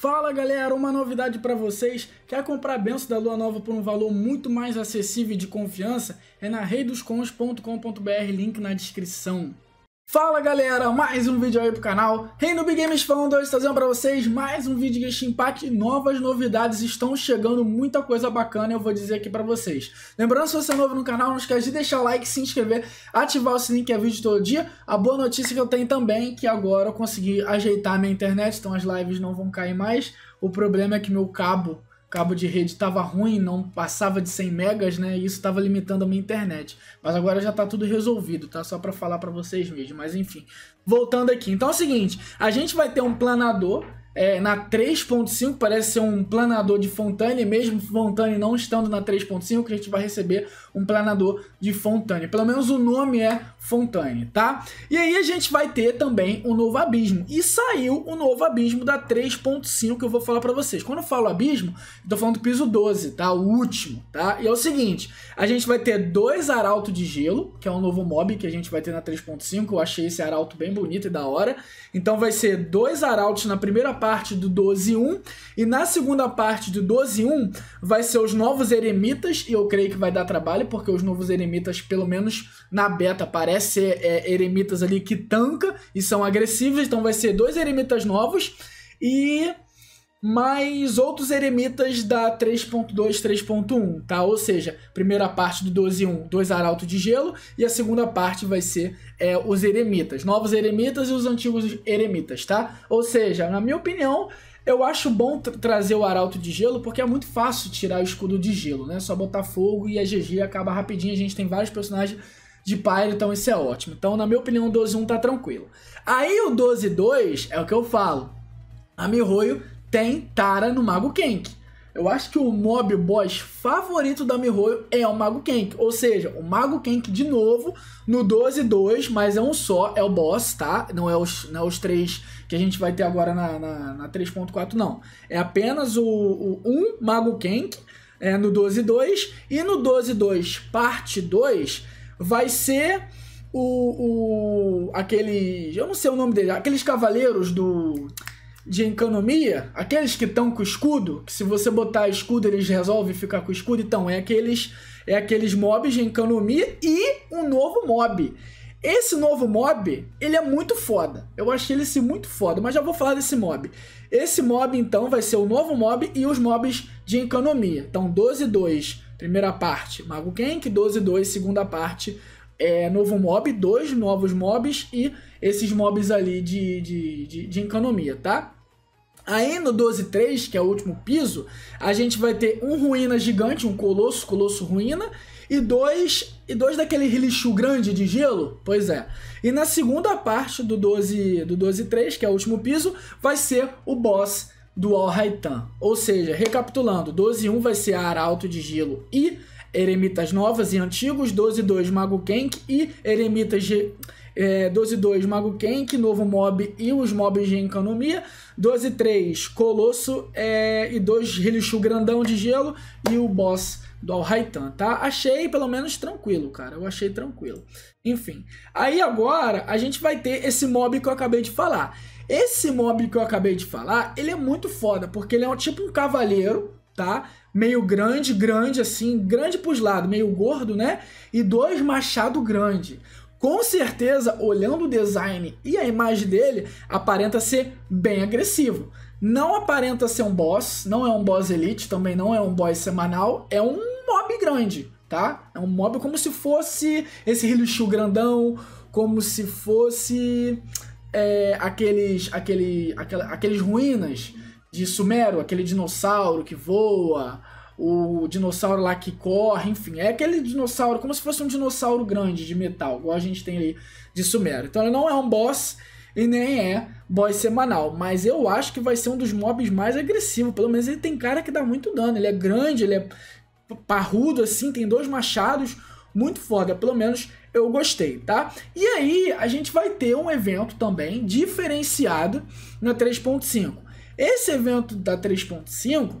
Fala galera, uma novidade para vocês, quer comprar a benção da lua nova por um valor muito mais acessível e de confiança? É na reidoscons.com.br, link na descrição. Fala galera, mais um vídeo aí pro canal. Reino Big Games falando hoje, trazendo pra vocês mais um vídeo de Genshin Impact. Novas novidades estão chegando, muita coisa bacana eu vou dizer aqui pra vocês. Lembrando, se você é novo no canal, não esquece de deixar o like, se inscrever, ativar o sininho que é vídeo todo dia. A boa notícia que eu tenho também é que agora eu consegui ajeitar minha internet, então as lives não vão cair mais. O problema é que meu cabo cabo de rede estava ruim, não passava de 100 megas, né? E isso estava limitando a minha internet. Mas agora já tá tudo resolvido, tá? Só para falar para vocês mesmo, mas enfim. Voltando aqui. Então é o seguinte, a gente vai ter um planador é, na 3.5 parece ser um planador de Fontane, mesmo Fontane não estando na 3.5, que a gente vai receber um planador de Fontane. Pelo menos o nome é Fontane, tá? E aí a gente vai ter também o novo abismo. E saiu o novo abismo da 3.5 que eu vou falar para vocês. Quando eu falo abismo, eu tô falando do piso 12, tá? O último, tá? E é o seguinte, a gente vai ter dois arautos de gelo, que é um novo mob que a gente vai ter na 3.5. Eu achei esse arauto bem bonito e da hora. Então vai ser dois arautos na primeira parte parte do 12.1. E na segunda parte do 12.1 vai ser os novos eremitas, e eu creio que vai dar trabalho, porque os novos eremitas, pelo menos na beta, parece ser é, eremitas ali que tanca e são agressivos, então vai ser dois eremitas novos. E mais outros eremitas da 3.2, 3.1, tá? Ou seja, primeira parte do 12.1, dois arautos de gelo, e a segunda parte vai ser é, os eremitas, novos eremitas e os antigos eremitas, tá? Ou seja, na minha opinião, eu acho bom tra trazer o arauto de gelo, porque é muito fácil tirar o escudo de gelo, né? Só botar fogo e a GG acaba rapidinho, a gente tem vários personagens de Pyro, então isso é ótimo. Então, na minha opinião, o 12.1 tá tranquilo. Aí o 12.2 é o que eu falo. A Mihoyo tem Tara no Mago Kenk. Eu acho que o mob boss favorito da Mihoyo é o Mago Kenk. Ou seja, o Mago Kenk de novo no 12-2, mas é um só, é o boss, tá? Não é os, não é os três que a gente vai ter agora na, na, na 3.4, não. É apenas o, o um Mago Kenk é, no 12-2. E no 12-2 parte 2 vai ser o, o aqueles... Eu não sei o nome dele. Aqueles cavaleiros do de economia, aqueles que estão com escudo, que se você botar escudo eles resolvem ficar com escudo, então é aqueles é aqueles mobs de economia e um novo mob. Esse novo mob, ele é muito foda. Eu achei ele esse muito foda, mas já vou falar desse mob. Esse mob então vai ser o novo mob e os mobs de economia. Então 12 2, primeira parte, Mago Kenk, 12 2, segunda parte, é, novo mob, dois novos mobs e esses mobs ali de, de, de, de economia, tá? Aí no 12.3, que é o último piso, a gente vai ter um ruína gigante, um colosso, colosso ruína, e dois e dois daquele lixo grande de gelo? Pois é. E na segunda parte do 12 do 12 3, que é o último piso, vai ser o boss do Al Haitan. Ou seja, recapitulando, 12 1 vai ser a Arauto de Gelo e Eremitas Novas e Antigos, 12-2 Mago Kenk e Eremitas de é, 12-2 Mago Kenk, Novo Mob e os mobs de Economia, 12-3 Colosso é, e dois Relichu Grandão de Gelo e o boss do Alhaitan, tá? Achei pelo menos tranquilo, cara. Eu achei tranquilo. Enfim. Aí agora a gente vai ter esse mob que eu acabei de falar. Esse mob que eu acabei de falar, ele é muito foda, porque ele é um tipo um cavaleiro, tá? Meio grande, grande assim, grande pros lados, meio gordo, né? E dois machado grande. Com certeza, olhando o design e a imagem dele, aparenta ser bem agressivo. Não aparenta ser um boss, não é um boss elite, também não é um boss semanal, é um mob grande, tá? É um mob como se fosse esse Rilushu grandão, como se fosse é, aqueles, aquele, aqueles ruínas de Sumero, aquele dinossauro que voa, o dinossauro lá que corre, enfim, é aquele dinossauro como se fosse um dinossauro grande de metal, igual a gente tem ali de Sumero. Então ele não é um boss e nem é boss semanal, mas eu acho que vai ser um dos mobs mais agressivos, pelo menos ele tem cara que dá muito dano, ele é grande, ele é parrudo assim, tem dois machados, muito foda, pelo menos eu gostei, tá? E aí a gente vai ter um evento também diferenciado na 3.5 esse evento da 3.5,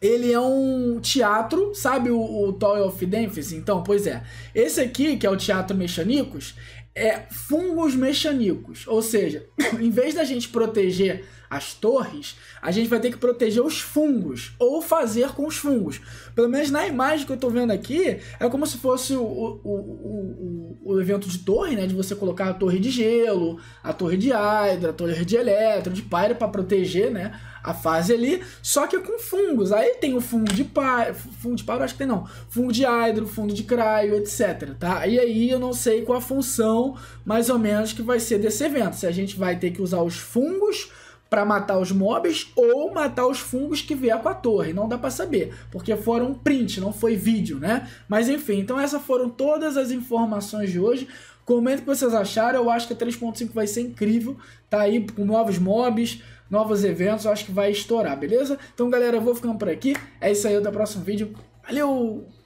ele é um teatro, sabe o, o Toy of Memphis? Então, pois é. Esse aqui, que é o Teatro Mechanicos, é fungos mechanicos. Ou seja, em vez da gente proteger as torres, a gente vai ter que proteger os fungos, ou fazer com os fungos. Pelo menos na imagem que eu estou vendo aqui, é como se fosse o, o, o, o, evento de torre, né? De você colocar a torre de gelo, a torre de hidra, a torre de elétron, de pyro para proteger, né? A fase ali, só que com fungos. Aí tem o fungo de pyro, fungo de pyro acho que tem não, fungo de hidro, fungo de craio, etc, tá? E aí eu não sei qual a função mais ou menos que vai ser desse evento. Se a gente vai ter que usar os fungos para matar os mobs ou matar os fungos que vier com a torre. Não dá para saber, porque foram print, não foi vídeo, né? Mas enfim, então essas foram todas as informações de hoje. Comenta o que vocês acharam. Eu acho que a 3.5 vai ser incrível. Tá aí com novos mobs, novos eventos. Eu acho que vai estourar, beleza? Então, galera, eu vou ficando por aqui. É isso aí. Até o próximo vídeo. Valeu!